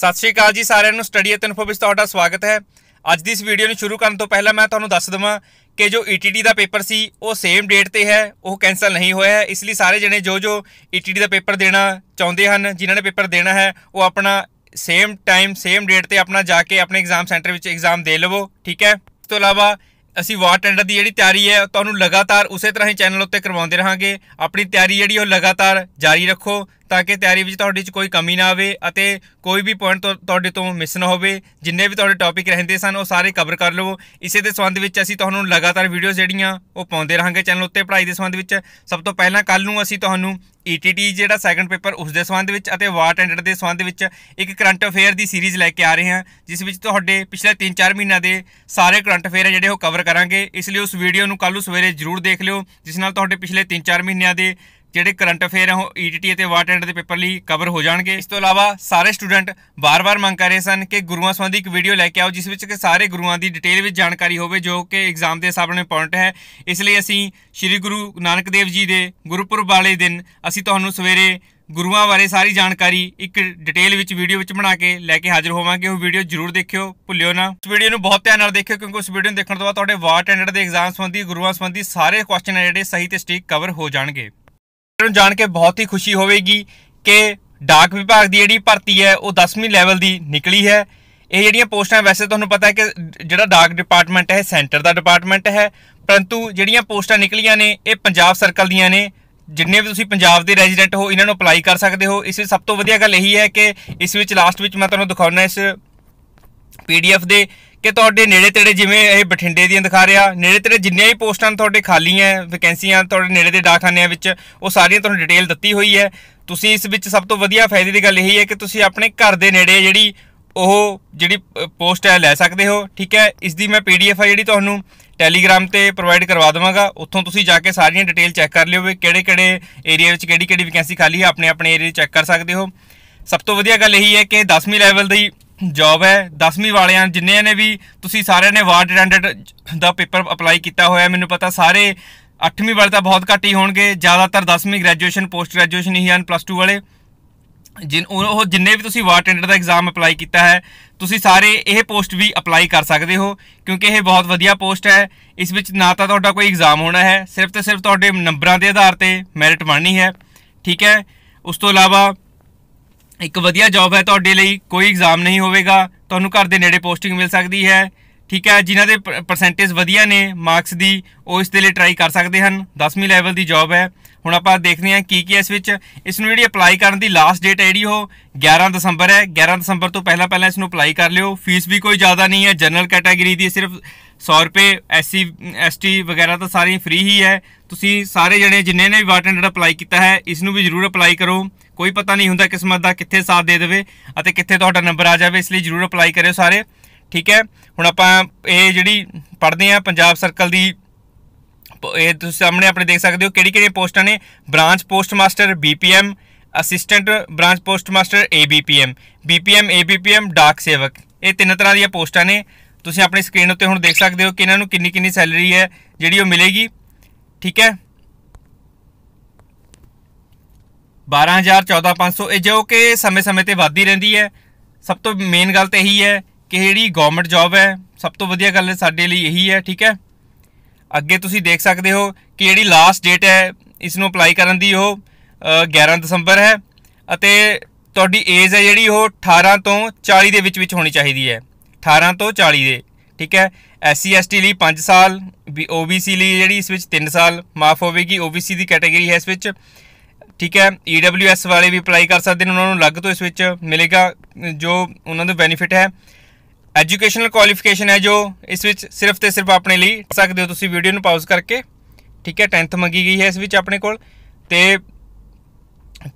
ਸਤਿ ਸ਼੍ਰੀ ਅਕਾਲ ਜੀ ਸਾਰਿਆਂ ਨੂੰ ਸਟੱਡੀ ਅਤੇ ਇਨਫੋ ਵਿੱਚ ਤੁਹਾਡਾ ਸਵਾਗਤ ਹੈ ਅੱਜ ਦੀ ਇਸ ਵੀਡੀਓ ਨੂੰ ਸ਼ੁਰੂ ਕਰਨ ਤੋਂ ਪਹਿਲਾਂ ਮੈਂ ਤੁਹਾਨੂੰ ਦੱਸ ਦਵਾਂ ਕਿ ਜੋ ETT ਦਾ ਪੇਪਰ ਸੀ ਉਹ ਸੇਮ ਡੇਟ ਤੇ ਹੈ ਉਹ ਕੈਨਸਲ ਨਹੀਂ ਹੋਇਆ ਹੈ ਇਸ ਲਈ ਸਾਰੇ ਜਣੇ ਜੋ ਜੋ ETT ਦਾ ਪੇਪਰ ਦੇਣਾ ਚਾਹੁੰਦੇ ਹਨ ਜਿਨ੍ਹਾਂ ਨੇ ਪੇਪਰ ਦੇਣਾ ਹੈ ਉਹ ਆਪਣਾ ਸੇਮ ਟਾਈਮ ਸੇਮ ਡੇਟ ਤੇ ਆਪਣਾ ਜਾ ਕੇ ਆਪਣੇ ਐਗਜ਼ਾਮ ਸੈਂਟਰ ਵਿੱਚ ਐਗਜ਼ਾਮ ਦੇ ਲਵੋ ਠੀਕ ਹੈ ਇਸ ਤੋਂ ਇਲਾਵਾ ਅਸੀਂ ਵਾਰ ਟੈਂਡਰ ਦੀ ਜਿਹੜੀ ਤਿਆਰੀ ਹੈ ਤੁਹਾਨੂੰ ਲਗਾਤਾਰ ਉਸੇ ਤਰ੍ਹਾਂ ਹੀ ਚੈਨਲ ਉੱਤੇ ਕਰਵਾਉਂਦੇ ਰਹਾਂਗੇ ਆਪਣੀ ਤਿਆਰੀ ਜਿਹੜੀ ਉਹ ਲਗਾਤਾਰ ਜਾਰੀ ਰੱਖੋ ਤਾਂ ਕਿ ਤਿਆਰੀ ਵਿੱਚ ਤੁਹਾਡੀ 'ਚ ਕੋਈ ਕਮੀ ਨਾ ਆਵੇ ਅਤੇ ਕੋਈ ਵੀ ਪੁਆਇੰਟ ਤੁਹਾਡੇ ਤੋਂ ਮਿਸ ਨਾ ਹੋਵੇ ਜਿੰਨੇ ਵੀ ਤੁਹਾਡੇ ਟੌਪਿਕ ਰਹਿੰਦੇ ਸਨ ਉਹ ਸਾਰੇ ਕਵਰ ਕਰ ਲਵੋ ਇਸੇ ਦੇ ਸੰਬੰਧ ਵਿੱਚ ਅਸੀਂ ਤੁਹਾਨੂੰ ਲਗਾਤਾਰ ਵੀਡੀਓਜ਼ ਜਿਹੜੀਆਂ ਉਹ ਪਾਉਂਦੇ ਰਹਾਂਗੇ ਚੈਨਲ ਉੱਤੇ ਪੜ੍ਹਾਈ ਦੇ ਸੰਬੰਧ ਵਿੱਚ ਸਭ ਤੋਂ ਪਹਿਲਾਂ ਕੱਲ ਨੂੰ ਅਸੀਂ ਤੁਹਾਨੂੰ ETT ਜਿਹੜਾ ਸੈਕੰਡ ਪੇਪਰ ਉਸ ਦੇ ਸੰਬੰਧ ਵਿੱਚ ਅਤੇ ਵਾਰ ਟੈਂਡਰ ਦੇ ਸੰਬੰਧ ਵਿੱਚ ਇੱਕ ਕਰੰਟ ਅਫੇਅਰ ਦੀ ਸੀਰੀਜ਼ ਲੈ ਕੇ ਆ ਰਹੇ ਹਾਂ ਜਿਸ ਵਿੱਚ ਤੁਹਾਡੇ ਪਿਛਲੇ 3-4 ਮਹੀਨਾ ਦੇ ਸਾਰੇ ਕਰੰਟ ਅਫੇਅਰ ਜਿਹੜੇ ਉਹ ਕਵਰ ਕਰਾਂਗੇ ਇਸ ਲਈ ਉਸ ਵੀਡੀਓ ਨੂੰ ਕੱਲ ਨੂੰ ਸਵੇਰੇ ਜ਼ਰੂਰ ਦੇਖ ਲਿਓ ਜਿਸ ਨਾਲ ਤੁਹਾਡੇ ਪਿਛਲੇ 3-4 ਮਹੀਨਿਆਂ ਦੇ ਜਿਹੜੇ ਕਰੰਟ ਅਫੇਅਰ ਹੋ ਉਹ ਈਟੀਟੀ e ਅਤੇ ਵਾਟ ਐਂਡ ਦੇ ਪੇਪਰ ਲਈ ਕਵਰ ਹੋ ਜਾਣਗੇ ਇਸ ਤੋਂ ਇਲਾਵਾ ਸਾਰੇ ਸਟੂਡੈਂਟ ਬਾਰ-ਬਾਰ ਮੰਗ ਕਰ ਰਹੇ ਸਨ ਕਿ ਗੁਰੂਆਂ ਸੰਬੰਧੀ ਇੱਕ ਵੀਡੀਓ ਲੈ ਕੇ ਆਓ ਜਿਸ ਵਿੱਚ ਕਿ ਸਾਰੇ ਗੁਰੂਆਂ ਦੀ ਡਿਟੇਲ ਵਿੱਚ ਜਾਣਕਾਰੀ ਹੋਵੇ ਜੋ ਕਿ ਐਗਜ਼ਾਮ ਦੇ ਸਾਹਮਣੇ ਪੁਆਇੰਟ ਹੈ ਇਸ ਲਈ ਅਸੀਂ ਸ੍ਰੀ ਗੁਰੂ ਨਾਨਕ ਦੇਵ ਜੀ ਦੇ ਗੁਰਪੁਰਬ ਵਾਲੇ ਦਿਨ ਅਸੀਂ ਤੁਹਾਨੂੰ ਸਵੇਰੇ ਗੁਰੂਆਂ ਬਾਰੇ ਸਾਰੀ ਜਾਣਕਾਰੀ ਇੱਕ ਡਿਟੇਲ ਵਿੱਚ ਵੀਡੀਓ ਵਿੱਚ ਬਣਾ ਕੇ ਲੈ ਕੇ ਹਾਜ਼ਰ ਹੋਵਾਂਗੇ ਉਹ ਵੀਡੀਓ ਜਰੂਰ ਦੇਖਿਓ ਭੁੱਲਿਓ ਨਾ ਇਸ ਵੀਡੀਓ ਨੂੰ ਬਹੁਤ ਧਿਆਨ ਨਾਲ ਦੇਖਿਓ ਕਿਉਂਕਿ ਉਸ ਵੀਡੀਓ ਨੂੰ ਦੇਖਣ ਤੋਂ ਬਾਅਦ ਤੁਹਾਡੇ ਵਾਟ ਟੈਂਡਰ ਦੇ ਐਗਜ਼ਾਮ ਸੰਬੰਧੀ ਗੁਰੂਆਂ ਸੰਬੰਧੀ ਸਾਰੇ ਕੁਐਸਚਨ ਜਿਹੜੇ ਸਹੀ ਤੇ ਸਟੀਕ ਕਵਰ ਹੋ ਜਾਣਗੇ ਨੂੰ ਜਾਣ ਕੇ ਬਹੁਤ ਹੀ ਖੁਸ਼ੀ ਹੋਵੇਗੀ ਕਿ ਡਾਕ ਵਿਭਾਗ ਦੀ ਜਿਹੜੀ ਭਰਤੀ ਹੈ ਉਹ 10ਵੀਂ ਲੈਵਲ ਦੀ ਨਿਕਲੀ ਹੈ ਇਹ ਜਿਹੜੀਆਂ ਪੋਸਟਾਂ ਵੈਸੇ ਤੁਹਾਨੂੰ ਪਤਾ ਹੈ ਕਿ ਜਿਹੜਾ ਡਾਕ ਡਿਪਾਰਟਮੈਂਟ ਹੈ ਸੈਂਟਰ ਦਾ ਡਿਪਾਰਟਮੈਂਟ ਹੈ ਪਰੰਤੂ ਜਿਹੜੀਆਂ ਪੋਸਟਾਂ ਨਿਕਲੀਆਂ ਨੇ ਇਹ ਪੰਜਾਬ ਸਰਕਲ ਦੀਆਂ ਨੇ ਜਿੰਨੇ ਵੀ ਤੁਸੀਂ ਪੰਜਾਬ ਦੇ ਰੈਜ਼ੀਡੈਂਟ ਹੋ ਇਹਨਾਂ ਨੂੰ ਅਪਲਾਈ ਕਰ ਸਕਦੇ ਹੋ ਇਸ ਵਿੱਚ ਸਭ ਤੋਂ ਵਧੀਆ ਗੱਲ ਇਹੀ ਹੈ ਕਿ ਇਸ ਵਿੱਚ ਲਾਸਟ ਵਿੱਚ ਮੈਂ ਤੁਹਾਨੂੰ ਦਿਖਾਉਣਾ ਇਸ ਪੀਡੀਐਫ ਦੇ ਕਿ ਤੁਹਾਡੇ ਨੇੜੇ ਤੇੜੇ ਜਿਵੇਂ ਇਹ ਬਠਿੰਡੇ ਦੀਆਂ ਦਿਖਾ ਰਿਹਾ ਨੇੜੇ ਤੇੜੇ ਜਿੰਨੀਆਂ ਵੀ ਪੋਸਟਾਂ ਤੁਹਾਡੇ ਖਾਲੀਆਂ ਵੈਕੈਂਸੀਆਂ ਤੁਹਾਡੇ ਨੇੜੇ ਦੇ ਡਾਕਖਾਨਿਆਂ ਵਿੱਚ ਉਹ ਸਾਰੀਆਂ ਤੁਹਾਨੂੰ ਡਿਟੇਲ ਦਿੱਤੀ ਹੋਈ ਹੈ ਤੁਸੀਂ ਇਸ ਵਿੱਚ ਸਭ ਤੋਂ ਵਧੀਆ ਫਾਇਦੇ ਦੀ ਗੱਲ ਇਹ ਹੈ ਕਿ ਤੁਸੀਂ ਆਪਣੇ ਘਰ ਦੇ ਨੇੜੇ ਜਿਹੜੀ ਉਹ ਜਿਹੜੀ ਪੋਸਟ ਹੈ ਲੈ ਸਕਦੇ ਹੋ ਠੀਕ ਹੈ ਇਸ ਦੀ ਮੈਂ ਪੀਡੀਐਫ ਆ ਜਿਹੜੀ ਤੁਹਾਨੂੰ ਟੈਲੀਗ੍ਰਾਮ ਤੇ ਪ੍ਰੋਵਾਈਡ ਕਰਵਾ ਦਵਾਂਗਾ ਉੱਥੋਂ ਤੁਸੀਂ ਜਾ ਕੇ ਸਾਰੀਆਂ ਡਿਟੇਲ ਚੈੱਕ ਕਰ ਲਿਓ ਵੀ ਕਿਹੜੇ-ਕਿਹੜੇ ਏਰੀਆ ਵਿੱਚ ਕਿਹੜੀ-ਕਿਹੜੀ ਵੈਕੈਂਸੀ ਖਾਲੀ ਹੈ ਆਪਣੇ ਆਪਣੇ ਏਰੀਆ ਚੈੱਕ ਕਰ ਸਕਦੇ ਹੋ ਸਭ ਤੋਂ ਵਧੀਆ ਗੱਲ ਇਹ ਹੈ ਕਿ 10ਵੀਂ ਲੈਵਲ ਦੀ ਜੌਬ ਹੈ 10ਵੀਂ ਵਾਲਿਆਂ ਜਿੰਨੇ ਨੇ ਵੀ ਤੁਸੀਂ ਸਾਰਿਆਂ ਨੇ ਵਾਰਡ ਅਟੈਂਡੈਂਟ ਦਾ ਪੇਪਰ ਅਪਲਾਈ ਕੀਤਾ ਹੋਇਆ ਮੈਨੂੰ ਪਤਾ ਸਾਰੇ 8ਵੀਂ ਵਾਲੇ ਤਾਂ ਬਹੁਤ ਘੱਟ ਹੀ ਹੋਣਗੇ ਜ਼ਿਆਦਾਤਰ 10ਵੀਂ ਗ੍ਰੈਜੂਏਸ਼ਨ ਪੋਸਟ ਗ੍ਰੈਜੂਏਸ਼ਨ ਹੀ ਹਨ ਪਲੱਸ 2 ਵਾਲੇ ਜਿਨ ਉਹ ਜਿੰਨੇ ਵੀ ਤੁਸੀਂ ਵਾਰਡ ਅਟੈਂਡੈਂਟ ਦਾ ਐਗਜ਼ਾਮ ਅਪਲਾਈ ਕੀਤਾ ਹੈ ਤੁਸੀਂ ਸਾਰੇ ਇਹ ਪੋਸਟ ਵੀ ਅਪਲਾਈ ਕਰ ਸਕਦੇ ਹੋ ਕਿਉਂਕਿ ਇਹ ਬਹੁਤ ਵਧੀਆ ਪੋਸਟ ਹੈ ਇਸ ਵਿੱਚ ਨਾ ਤਾਂ ਤੁਹਾਡਾ ਕੋਈ ਐਗਜ਼ਾਮ ਹੋਣਾ ਹੈ ਸਿਰਫ ਤੇ ਸਿਰਫ ਤੁਹਾਡੇ ਨੰਬਰਾਂ ਦੇ ਆਧਾਰ ਤੇ ਮੈਰਿਟ ਬਣਨੀ ਹੈ ਠੀਕ ਹੈ ਉਸ ਤੋਂ ਇਲਾਵਾ ਇੱਕ ਵਧੀਆ ਜੌਬ ਹੈ ਤੁਹਾਡੇ ਲਈ ਕੋਈ ਐਗਜ਼ਾਮ ਨਹੀਂ ਹੋਵੇਗਾ ਤੁਹਾਨੂੰ ਘਰ ਦੇ ਨੇੜੇ ਪੋਸਟਿੰਗ ਮਿਲ ਸਕਦੀ ਹੈ ਠੀਕ ਹੈ ਜਿਨ੍ਹਾਂ ਦੇ ਪਰਸੈਂਟੇਜ ਵਧੀਆ ਨੇ ਮਾਰਕਸ ਦੀ ਉਹ ਇਸ ਦੇ ਲਈ ਟਰਾਈ ਕਰ ਸਕਦੇ ਹਨ 10ਵੀਂ ਲੈਵਲ ਦੀ ਜੌਬ ਹੈ ਹੁਣ ਆਪਾਂ ਦੇਖਦੇ ਹਾਂ ਕੀ ਕੀ ਇਸ ਵਿੱਚ ਇਸ ਨੂੰ ਜਿਹੜੀ ਅਪਲਾਈ ਕਰਨ ਦੀ ਲਾਸਟ ਡੇਟ ਹੈ ਜਿਹੜੀ ਉਹ 11 ਦਸੰਬਰ ਹੈ 11 ਦਸੰਬਰ ਤੋਂ ਪਹਿਲਾਂ ਪਹਿਲਾਂ ਇਸ ਨੂੰ ਅਪਲਾਈ ਕਰ ਲਿਓ ਫੀਸ ਵੀ ਕੋਈ ਜ਼ਿਆਦਾ ਨਹੀਂ ਹੈ ਜਨਰਲ ਕੈਟਾਗਰੀ ਦੀ ਸਿਰਫ 100 ਰੁਪਏ ਐਸਸੀ ਐਸਟੀ ਵਗੈਰਾ ਤਾਂ ਸਾਰੀ ਫ੍ਰੀ ਹੀ ਹੈ ਤੁਸੀਂ ਸਾਰੇ ਜਣੇ ਜਿਨ੍ਹਾਂ ਨੇ ਵੀ ਵਾਟਨ ਅਪਲਾਈ ਕੀਤਾ ਹੈ ਇਸ ਨੂੰ ਵੀ ਜ਼ਰੂਰ ਅਪਲਾਈ ਕਰੋ ਕੋਈ ਪਤਾ ਨਹੀਂ ਹੁੰਦਾ ਕਿਸਮਤ ਦਾ ਕਿੱਥੇ ਸਾਥ ਦੇ ਦੇਵੇ ਅਤੇ ਕਿੱਥੇ ਤੁਹਾਡਾ ਨੰਬਰ ਆ ਜਾਵੇ ਇਸ ਲਈ ਜਰੂਰ ਅਪਲਾਈ ਕਰਿਓ ਸਾਰੇ ਠੀਕ ਹੈ ਹੁਣ ਆਪਾਂ ਇਹ ਜਿਹੜੀ ਪੜ੍ਹਦੇ ਆ ਪੰਜਾਬ ਸਰਕਲ ਦੀ ਇਹ ਤੁਸੀਂ ਸਾਹਮਣੇ ਆਪਣੇ ਦੇਖ ਸਕਦੇ ਹੋ ਕਿਹੜੀ ਕਿਹੜੀ ਪੋਸਟਾਂ ਨੇ branch post master BPM assistant branch post master ABPM BPM ABPM Dak Sevak ਇਹ ਤਿੰਨ ਤਰ੍ਹਾਂ ਦੀਆਂ ਪੋਸਟਾਂ ਨੇ ਤੁਸੀਂ ਆਪਣੀ ਸਕਰੀਨ ਉੱਤੇ ਹੁਣ ਦੇਖ ਸਕਦੇ ਹੋ ਕਿ ਇਹਨਾਂ ਨੂੰ ਕਿੰਨੀ ਕਿੰਨੀ ਸੈਲਰੀ ਹੈ ਜਿਹੜੀ ਉਹ ਮਿਲੇਗੀ ਠੀਕ ਹੈ 12000 14500 ਇਹ ਜੋ ਕਿ ਸਮੇਂ-ਸਮੇਂ ਤੇ ਵਧਦੀ ਰਹਿੰਦੀ ਹੈ ਸਭ ਤੋਂ ਮੇਨ ਗੱਲ ਤੇ ਇਹੀ ਹੈ ਕਿ ਜਿਹੜੀ ਗਵਰਨਮੈਂਟ ਜੌਬ ਹੈ ਸਭ ਤੋਂ ਵਧੀਆ ਗੱਲ ਸਾਡੇ ਲਈ ਇਹੀ ਹੈ ਠੀਕ ਹੈ ਅੱਗੇ ਤੁਸੀਂ ਦੇਖ ਸਕਦੇ ਹੋ ਕਿ ਜਿਹੜੀ ਲਾਸਟ ਡੇਟ ਹੈ ਇਸ ਨੂੰ ਅਪਲਾਈ ਕਰਨ ਦੀ ਉਹ 11 ਦਸੰਬਰ ਹੈ ਅਤੇ ਤੁਹਾਡੀ ਏਜ ਹੈ ਜਿਹੜੀ ਉਹ 18 ਤੋਂ 40 ਦੇ ਵਿੱਚ ਵਿੱਚ ਹੋਣੀ ਚਾਹੀਦੀ ਹੈ 18 ਤੋਂ 40 ਦੇ ਠੀਕ ਹੈ ਐਸਸੀ ਐਸਟੀ ਲਈ 5 ਸਾਲ ਓਬੀਸੀ ਲਈ ਜਿਹੜੀ ਇਸ ਵਿੱਚ 3 ਸਾਲ ਮਾਫ ਹੋਵੇਗੀ ਓਬੀਸੀ ਦੀ ਕੈਟਾਗਰੀ ਹੈ ਇਸ ਵਿੱਚ ਠੀਕ ਹੈ EWS ਵਾਲੇ ਵੀ ਅਪਲਾਈ ਕਰ ਸਕਦੇ ਨੇ ਉਹਨਾਂ ਨੂੰ ਅਲੱਗ ਤੋਂ ਇਸ ਵਿੱਚ ਮਿਲੇਗਾ ਜੋ ਉਹਨਾਂ ਦਾ ਬੈਨੀਫਿਟ ਹੈ ਐਜੂਕੇਸ਼ਨਲ ਕੁਆਲੀਫਿਕੇਸ਼ਨ ਹੈ ਜੋ ਇਸ ਵਿੱਚ ਸਿਰਫ ਤੇ ਸਿਰਫ ਆਪਣੇ ਲਈ ਸਕਦੇ ਹੋ ਤੁਸੀਂ ਵੀਡੀਓ ਨੂੰ ਪਾਜ਼ ਕਰਕੇ ਠੀਕ ਹੈ 10th ਮੰਗੀ ਗਈ ਹੈ ਇਸ ਵਿੱਚ ਆਪਣੇ ਕੋਲ ਤੇ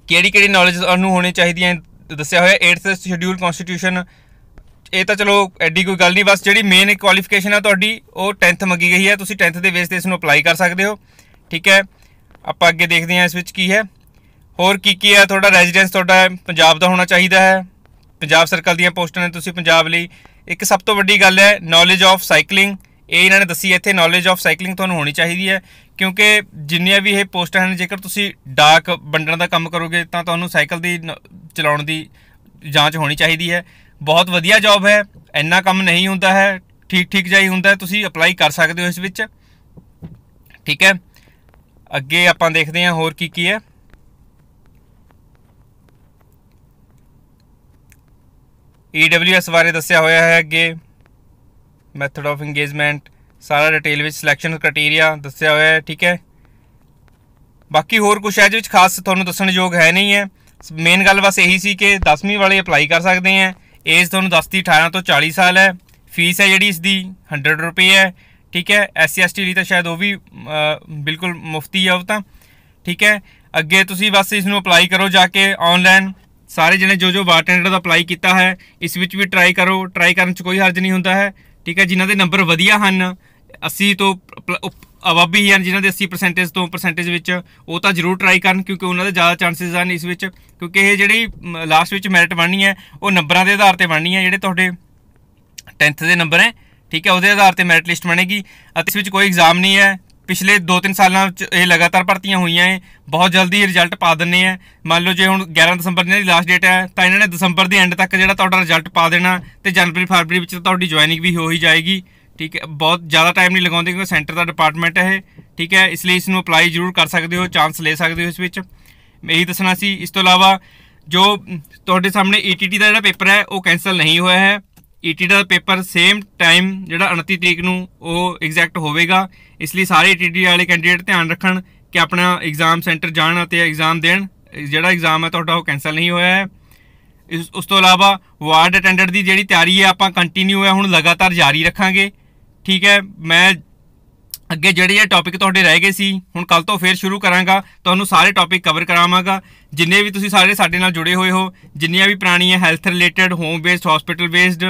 ਕਿਹੜੀ ਕਿਹੜੀ ਨੌਲੇਜ ਨੂੰ ਹੋਣੀ ਚਾਹੀਦੀ ਹੈ ਦੱਸਿਆ ਹੋਇਆ 8th ਸ਼ਡਿਊਲ ਕਨਸਟੀਟਿਊਸ਼ਨ ਇਹ ਤਾਂ ਚਲੋ ਐਡੀ ਕੋਈ ਗੱਲ ਨਹੀਂ ਬਸ ਜਿਹੜੀ ਮੇਨ ਕੁਆਲੀਫਿਕੇਸ਼ਨ ਹੈ ਤੁਹਾਡੀ ਉਹ 10th ਮੰਗੀ ਗਈ ਹੈ ਤੁਸੀਂ 10th ਦੇ ਬੇਸ ਤੇ ਇਸ ਨੂੰ ਅਪਲਾਈ ਕਰ ਸਕਦੇ ਹੋ ਠੀਕ ਹੈ ਆਪਾਂ ਅੱਗੇ ਦੇਖਦੇ ਹਾਂ ਇਸ ਵਿੱਚ ਕੀ ਹੈ ਹੋਰ ਕੀ ਕੀ ਹੈ ਤੁਹਾਡਾ ਰੈਜ਼ੀਡੈਂਸ ਤੁਹਾਡਾ ਪੰਜਾਬ ਦਾ ਹੋਣਾ ਚਾਹੀਦਾ ਹੈ ਪੰਜਾਬ ਸਰਕਾਰ ਦੀਆਂ ਪੋਸਟਾਂ ਨੇ ਤੁਸੀਂ ਪੰਜਾਬ ਲਈ ਇੱਕ ਸਭ ਤੋਂ ਵੱਡੀ ਗੱਲ ਹੈ ਨੌਲੇਜ ਆਫ ਸਾਈਕਲਿੰਗ ਇਹ ਇਹਨਾਂ ਨੇ ਦੱਸੀ ਇੱਥੇ ਨੌਲੇਜ ਆਫ ਸਾਈਕਲਿੰਗ ਤੁਹਾਨੂੰ ਹੋਣੀ ਚਾਹੀਦੀ ਹੈ ਕਿਉਂਕਿ ਜਿੰਨੀਆਂ ਵੀ ਇਹ ਪੋਸਟਾਂ ਹਨ ਜੇਕਰ ਤੁਸੀਂ ਡਾਕ ਵੰਡਣ ਦਾ ਕੰਮ ਕਰੋਗੇ ਤਾਂ ਤੁਹਾਨੂੰ ਸਾਈਕਲ ਦੀ ਚਲਾਉਣ ਦੀ ਜਾਂਚ ਹੋਣੀ ਚਾਹੀਦੀ ਹੈ ਬਹੁਤ ਵਧੀਆ ਜੌਬ ਹੈ ਇੰਨਾ ਕੰਮ ਨਹੀਂ ਹੁੰਦਾ ਹੈ ਠੀਕ ਠੀਕ ਜਾਈ ਹੁੰਦਾ ਤੁਸੀਂ ਅਪਲਾਈ ਕਰ ਸਕਦੇ ਹੋ ਇਸ ਵਿੱਚ ਠੀਕ ਹੈ ਅੱਗੇ ਆਪਾਂ ਦੇਖਦੇ ਹਾਂ ਹੋਰ ਕੀ ਕੀ ਹੈ EWS ਬਾਰੇ ਦੱਸਿਆ ਹੋਇਆ ਹੈ ਅੱਗੇ ਮੈਥਡ ਆਫ ਇੰਗੇਜਮੈਂਟ ਸਾਰਾ ਡਿਟੇਲ ਵਿੱਚ ਸਿਲੈਕਸ਼ਨ ਕ੍ਰਾਈਟੇਰੀਆ ਦੱਸਿਆ ਹੋਇਆ ਹੈ ਠੀਕ ਹੈ ਬਾਕੀ ਹੋਰ ਕੁਝ ਇਹਦੇ ਵਿੱਚ ਖਾਸ ਤੁਹਾਨੂੰ ਦੱਸਣ ਯੋਗ ਹੈ ਨਹੀਂ ਹੈ ਮੇਨ ਗੱਲ ਬਸ ਇਹੀ ਸੀ ਕਿ 10ਵੀਂ ਵਾਲੇ ਅਪਲਾਈ ਕਰ ਸਕਦੇ ਆ ਏਜ ਤੁਹਾਨੂੰ ਦੱਸਤੀ 18 ਤੋਂ 40 ਸਾਲ ਹੈ ਫੀਸ ਹੈ ਜਿਹੜੀ ਇਸ ਦੀ 100 ਰੁਪਏ ਹੈ ਠੀਕ ਹੈ ਐਸਸੀ ਐਸਟੀ ਲਈ ਤਾਂ ਸ਼ਾਇਦ ਉਹ ਵੀ ਬਿਲਕੁਲ ਮੁਫਤੀ ਹੈ ਉਹ ਤਾਂ ਠੀਕ ਹੈ ਅੱਗੇ ਤੁਸੀਂ ਬਸ ਇਸ ਨੂੰ ਅਪਲਾਈ ਕਰੋ ਜਾ ਕੇ ਆਨਲਾਈਨ ਸਾਰੇ ਜਣੇ ਜੋ ਜੋ ਬਾਰਟੈਂਡਰ ਦਾ ਅਪਲਾਈ ਕੀਤਾ ਹੈ ਇਸ ਵਿੱਚ ਵੀ ਟਰਾਈ ਕਰੋ ਟਰਾਈ ਕਰਨ 'ਚ ਕੋਈ ਹਰਜ ਨਹੀਂ ਹੁੰਦਾ ਹੈ ਠੀਕ ਹੈ ਜਿਨ੍ਹਾਂ ਦੇ ਨੰਬਰ ਵਧੀਆ ਹਨ 80 ਤੋਂ ਅਵਾਬੀ ਹਨ ਜਿਨ੍ਹਾਂ ਦੇ 80 ਪਰਸੈਂਟੇਜ ਤੋਂ ਪਰਸੈਂਟੇਜ ਵਿੱਚ ਉਹ ਤਾਂ ਜ਼ਰੂਰ ਟਰਾਈ ਕਰਨ ਕਿਉਂਕਿ ਉਹਨਾਂ ਦੇ ਜ਼ਿਆਦਾ ਚਾਂਸਸ ਹਨ ਇਸ ਵਿੱਚ ਕਿਉਂਕਿ ਇਹ ਜਿਹੜੀ ਲਾਸਟ ਵਿੱਚ ਮੈਰਿਟ ਬਣਨੀ ਹੈ ਉਹ ਨੰਬਰਾਂ ਦੇ ਆਧਾਰ ਤੇ ਬਣਨੀ ਹੈ ਜਿਹੜੇ ਤੁਹਾਡੇ 10th ਦੇ ਨੰਬਰ ਹੈ ਠੀਕ ਹੈ ਉਹਦੇ ਆਧਾਰ ਤੇ ਮੈਰਿਟ ਲਿਸਟ ਬਣੇਗੀ ਅਤੇ ਇਸ ਵਿੱਚ ਕੋਈ ਐਗਜ਼ਾਮ ਨਹੀਂ ਹੈ ਪਿਛਲੇ 2-3 ਸਾਲਾਂ ਵਿੱਚ ਇਹ ਲਗਾਤਾਰ ਭਰਤੀਆਂ ਹੋਈਆਂ ਹੈ ਬਹੁਤ ਜਲਦੀ ਰਿਜ਼ਲਟ ਪਾ ਦਿੰਨੇ ਆ ਮੰਨ ਲਓ ਜੇ ਹੁਣ 11 ਦਸੰਬਰ ਦੀ ਲਾਸਟ ਡੇਟ ਹੈ ਤਾਂ ਇਹਨਾਂ ਨੇ ਦਸੰਬਰ ਦੇ ਐਂਡ ਤੱਕ ਜਿਹੜਾ ਤੁਹਾਡਾ ਰਿਜ਼ਲਟ ਪਾ ਦੇਣਾ ਤੇ ਜਨਵਰੀ ਫਰਵਰੀ ਵਿੱਚ ਤੁਹਾਡੀ ਜੁਆਇਨਿੰਗ ਵੀ ਹੋ ਹੀ ਜਾਏਗੀ ਠੀਕ ਹੈ ਬਹੁਤ ਜ਼ਿਆਦਾ ਟਾਈਮ ਨਹੀਂ ਲਗਾਉਂਦੇ ਕਿਉਂਕਿ ਸੈਂਟਰ ਦਾ ਡਿਪਾਰਟਮੈਂਟ ਹੈ ਇਹ ਠੀਕ ਹੈ ਇਸ ਲਈ ਇਸ ਨੂੰ ਅਪਲਾਈ ਜ਼ਰੂਰ ਕਰ ਸਕਦੇ ਹੋ ਚਾਂਸ ਲੈ ਸਕਦੇ ਹੋ ਇਸ ਵਿੱਚ ਮੈਂ ਇਹੀ ਦੱਸਣਾ ਸੀ ਇਸ ਤੋਂ ਇਲਾਵਾ ਜੋ ਤੁਹਾਡੇ ਸਾਹਮਣੇ ETT ਦਾ ਜਿਹੜਾ ਪੇਪਰ ਹੈ ਉਹ ਕੈਨਸਲ ਨਹੀਂ ਹੋਇਆ ਹੈ ਈਟੀ e ਦਾ ਪੇਪਰ ਸੇਮ ਟਾਈਮ ਜਿਹੜਾ 29 ਤਰੀਕ ਨੂੰ ਉਹ ਐਗਜ਼ੈਕਟ ਹੋਵੇਗਾ ਇਸ ਲਈ ਸਾਰੇ ਈਟੀ e ਵਾਲੇ ਕੈਂਡੀਡੇਟ ਧਿਆਨ ਰੱਖਣ ਕਿ ਆਪਣਾ ਐਗਜ਼ਾਮ ਸੈਂਟਰ ਜਾਣ ਅਤੇ ਐਗਜ਼ਾਮ ਦੇਣ ਜਿਹੜਾ ਐਗਜ਼ਾਮ ਹੈ ਤੁਹਾਡਾ ਉਹ ਕੈਨਸਲ ਨਹੀਂ ਹੋਇਆ ਹੈ ਇਸ ਉਸ ਤੋਂ ਇਲਾਵਾ ਵਾਰਡ ਅਟੈਂਡੈਂਟ ਦੀ ਜਿਹੜੀ ਤਿਆਰੀ ਹੈ ਆਪਾਂ ਕੰਟੀਨਿਊ ਹੈ ਹੁਣ ਲਗਾਤਾਰ ਜਾਰੀ ਰੱਖਾਂਗੇ ਠੀਕ ਹੈ ਮੈਂ ਅੱਗੇ ਜਿਹੜੇ ਇਹ ਟੌਪਿਕ ਤੁਹਾਡੇ ਰਹਿ ਗਏ ਸੀ ਹੁਣ ਕੱਲ ਤੋਂ ਫੇਰ ਸ਼ੁਰੂ ਕਰਾਂਗਾ ਤੁਹਾਨੂੰ ਸਾਰੇ ਟੌਪਿਕ ਕਵਰ ਕਰਾਵਾਂਗਾ ਜਿੰਨੇ ਵੀ ਤੁਸੀਂ ਸਾਰੇ ਸਾਡੇ ਨਾਲ ਜੁੜੇ ਹੋਏ ਹੋ ਜਿੰਨੀਆਂ ਵੀ ਪ੍ਰਾਣੀਆਂ health related home based hospital based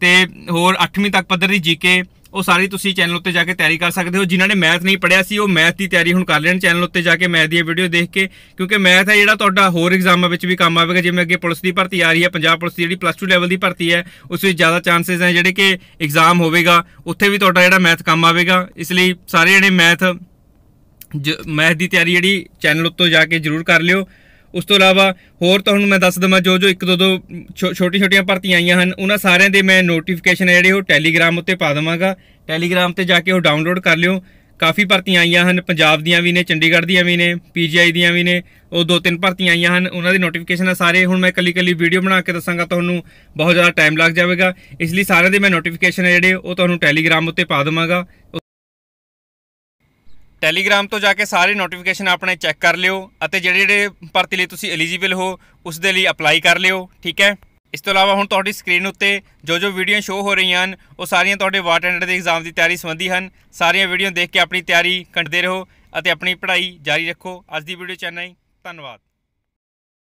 ਤੇ ਹੋਰ 8ਵੀਂ ਤੱਕ ਪੱਧਰ ਦੀ ਜੀਕੇ ਉਹ ਸਾਰੀ ਤੁਸੀਂ ਚੈਨਲ ਉੱਤੇ ਜਾ ਕੇ ਤਿਆਰੀ ਕਰ ਸਕਦੇ ਹੋ ਜਿਨ੍ਹਾਂ ਨੇ ਮੈਥ ਨਹੀਂ ਪੜਿਆ ਸੀ ਉਹ ਮੈਥ ਦੀ ਤਿਆਰੀ ਹੁਣ ਕਰ ਲੈਣ ਚੈਨਲ ਉੱਤੇ ਜਾ ਕੇ ਮੈਥ ਦੀਆਂ ਵੀਡੀਓ ਦੇਖ ਕੇ ਕਿਉਂਕਿ ਮੈਥ ਹੈ ਜਿਹੜਾ ਤੁਹਾਡਾ ਹੋਰ ਐਗਜ਼ਾਮਾਂ ਵਿੱਚ ਵੀ ਕੰਮ ਆਵੇਗਾ ਜਿਵੇਂ ਅੱਗੇ ਪੁਲਿਸ ਦੀ ਭਰਤੀ ਆ ਰਹੀ ਹੈ ਪੰਜਾਬ ਪੁਲਿਸ ਦੀ ਜਿਹੜੀ ਪਲੱਸ 2 ਲੈਵਲ ਦੀ ਭਰਤੀ ਹੈ ਉਸ ਵਿੱਚ ਜ਼ਿਆਦਾ ਚਾਂਸਸ ਹੈ ਜਿਹੜੇ ਕਿ ਐਗਜ਼ਾਮ ਹੋਵੇਗਾ ਉੱਥੇ ਵੀ ਤੁਹਾਡਾ ਜਿਹੜਾ ਮੈਥ ਕੰਮ ਆਵੇਗਾ ਇਸ ਲਈ ਸਾਰੇ ਜਣੇ ਮੈਥ ਮੈਥ ਦੀ ਤਿਆਰੀ ਜਿਹੜੀ ਚੈਨਲ ਉੱਤੇ ਜਾ ਕੇ ਜ਼ਰੂਰ ਕਰ ਲਿਓ ਉਸ ਤੋਂ ਇਲਾਵਾ ਹੋਰ ਤੁਹਾਨੂੰ ਮੈਂ ਦੱਸ ਦਵਾਂ ਜੋ ਜੋ ਇੱਕ ਦੋ ਦੋ ਛੋਟੀ ਛੋਟੀਆਂ ਭਰਤੀਆਂ ਆਈਆਂ ਹਨ ਉਹਨਾਂ ਸਾਰਿਆਂ ਦੇ ਮੈਂ ਨੋਟੀਫਿਕੇਸ਼ਨ ਜਿਹੜੇ ਉਹ ਟੈਲੀਗ੍ਰਾਮ ਉੱਤੇ ਪਾ ਦਵਾਂਗਾ ਟੈਲੀਗ੍ਰਾਮ ਤੇ ਜਾ ਕੇ ਉਹ ਡਾਊਨਲੋਡ ਕਰ ਲਿਓ ਕਾਫੀ ਭਰਤੀਆਂ ਆਈਆਂ ਹਨ ਪੰਜਾਬ ਦੀਆਂ ਵੀ ਨੇ ਚੰਡੀਗੜ੍ਹ ਦੀਆਂ ਵੀ ਨੇ ਪੀਜੀਆਈ ਦੀਆਂ ਵੀ ਨੇ ਉਹ ਦੋ ਤਿੰਨ ਭਰਤੀਆਂ ਆਈਆਂ ਹਨ ਉਹਨਾਂ ਦੇ ਨੋਟੀਫਿਕੇਸ਼ਨ ਸਾਰੇ ਹੁਣ ਮੈਂ ਕੱਲੀ ਕੱਲੀ ਵੀਡੀਓ ਬਣਾ ਕੇ ਦੱਸਾਂਗਾ ਤੁਹਾਨੂੰ ਬਹੁਤ ਜ਼ਿਆਦਾ ਟਾਈਮ ਲੱਗ ਜਾਵੇਗਾ ਇਸ ਲਈ ਸਾਰਿਆਂ ਦੇ ਮੈਂ ਨੋਟੀਫਿਕੇਸ਼ਨ ਜਿਹੜੇ ਉਹ ਤੁਹਾਨੂੰ ਟੈਲੀਗ੍ਰਾਮ ਉੱਤੇ ਪਾ ਦਵਾਂਗਾ ਟੈਲੀਗ੍ਰਾਮ ਤੋਂ ਜਾ ਕੇ ਸਾਰੇ ਨੋਟੀਫਿਕੇਸ਼ਨ ਆਪਣੇ ਚੈੱਕ ਕਰ ਲਿਓ ਅਤੇ ਜਿਹੜੇ ਜਿਹੜੇ ਭਰਤੀ ਲਈ ਤੁਸੀਂ ਐਲੀਜੀਬਲ ਹੋ ਉਸ ਦੇ ਲਈ ਅਪਲਾਈ ਕਰ ਲਿਓ ਠੀਕ ਹੈ ਇਸ ਤੋਂ ਇਲਾਵਾ ਹੁਣ ਤੁਹਾਡੀ ਸਕਰੀਨ ਉੱਤੇ ਜੋ ਜੋ ਵੀਡੀਓ ਸ਼ੋ ਹੋ ਰਹੀਆਂ ਹਨ ਉਹ ਸਾਰੀਆਂ ਤੁਹਾਡੇ ਵਾਟ ਐਂਡ ਦੇ ਐਗਜ਼ਾਮ ਦੀ ਤਿਆਰੀ ਸੰਬੰਧੀ ਹਨ ਸਾਰੀਆਂ ਵੀਡੀਓ ਦੇਖ ਕੇ ਆਪਣੀ ਤਿਆਰੀ ਕੰਟਦੇ ਰਹੋ ਅਤੇ ਆਪਣੀ ਪੜ੍ਹਾਈ ਜਾਰੀ ਰੱਖੋ ਅੱਜ ਦੀ ਵੀਡੀਓ ਚੈਨਲ ਧੰਨਵਾਦ